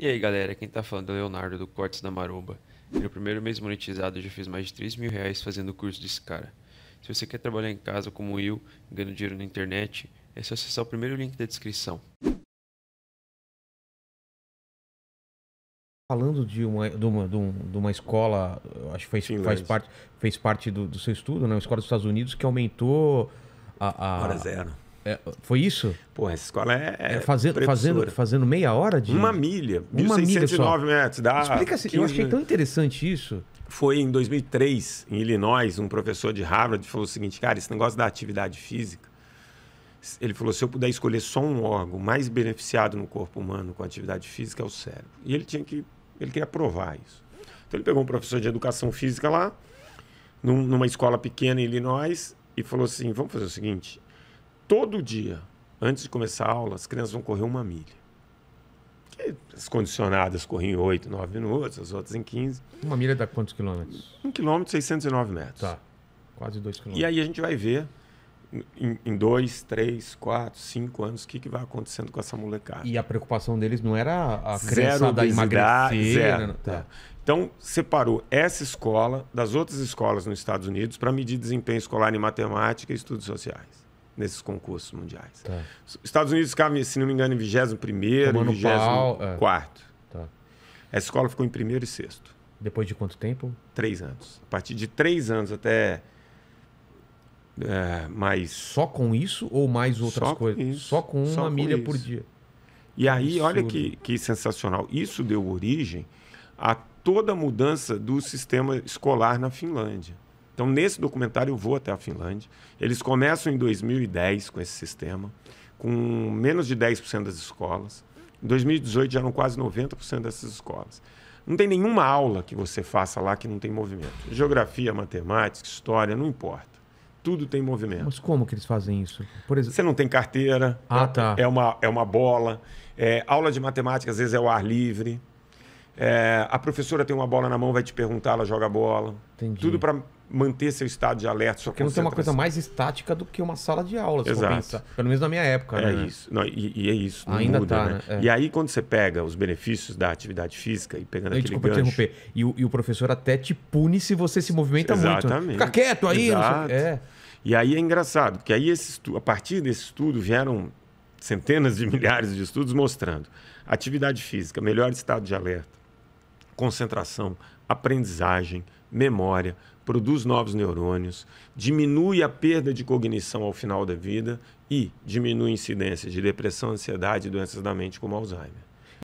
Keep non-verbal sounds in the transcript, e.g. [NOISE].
E aí galera, quem tá falando é o Leonardo do Cortes da Maromba. E no primeiro mês monetizado eu já fiz mais de 3 mil reais fazendo o curso desse cara. Se você quer trabalhar em casa como eu, ganhando dinheiro na internet, é só acessar o primeiro link da descrição. Falando de uma, de uma, de uma escola, acho que fez, Sim, faz parte, fez parte do, do, seu estudo, né? uma escola dos Estados Unidos que aumentou a, a... Hora zero é, foi isso? Pô, essa escola é. é fazendo, fazendo, fazendo meia hora de. Uma milha, Uma 1609 milha metros. Dá Explica-se, assim, eu achei tão interessante isso. Foi em 2003, em Illinois, um professor de Harvard falou o seguinte: cara, esse negócio da atividade física. Ele falou: se eu puder escolher só um órgão mais beneficiado no corpo humano com atividade física, é o cérebro. E ele tinha que. Ele queria provar isso. Então ele pegou um professor de educação física lá, num, numa escola pequena em Illinois, e falou assim: vamos fazer o seguinte todo dia, antes de começar a aula, as crianças vão correr uma milha. Que as condicionadas correm em 8, 9 minutos, as outras em 15. Uma milha dá quantos quilômetros? Um quilômetro, 609 metros. Tá. Quase dois quilômetros. E aí a gente vai ver em, em dois, três, quatro, cinco anos o que, que vai acontecendo com essa molecada. E a preocupação deles não era a crença da emagrecer. Zero. Né? Tá. Então, separou essa escola das outras escolas nos Estados Unidos para medir desempenho escolar em matemática e estudos sociais nesses concursos mundiais. Tá. Estados Unidos ficava, se não me engano, em 21 e 24. É. Tá. A escola ficou em primeiro e sexto. Depois de quanto tempo? Três anos. A partir de três anos até é, mais. Só com isso ou mais outras Só coisas? Isso. Só com uma Só milha por dia. E aí, Absurdo. olha que, que sensacional. Isso deu origem a toda a mudança do sistema escolar na Finlândia. Então, nesse documentário, eu vou até a Finlândia. Eles começam em 2010 com esse sistema, com menos de 10% das escolas. Em 2018 já eram quase 90% dessas escolas. Não tem nenhuma aula que você faça lá que não tem movimento. Geografia, matemática, história, não importa. Tudo tem movimento. Mas como que eles fazem isso? Por exemplo... Você não tem carteira, ah, tá. é, uma, é uma bola. É, aula de matemática, às vezes, é o ar livre. É, a professora tem uma bola na mão, vai te perguntar, ela joga a bola. Entendi. Tudo para manter seu estado de alerta. Porque não tem uma coisa mais estática do que uma sala de aula, se Exato. Pensa. Pelo menos na minha época. Né? É né? isso. Não, e, e, é isso. Ainda muda, tá, né? né? É. E aí, quando você pega os benefícios da atividade física e pegando não, aquele desculpa gancho... Desculpa interromper. E o, e o, professor até te pune se você se movimenta Exatamente. muito. Exatamente. Fica quieto aí. Exato. É. E aí é engraçado, porque aí esse a partir desse estudo vieram centenas de [LAUGHS] milhares de estudos mostrando atividade física, melhor estado de alerta, concentração, aprendizagem, memória, produz novos neurônios, diminui a perda de cognição ao final da vida e diminui a incidência de depressão, ansiedade e doenças da mente como Alzheimer.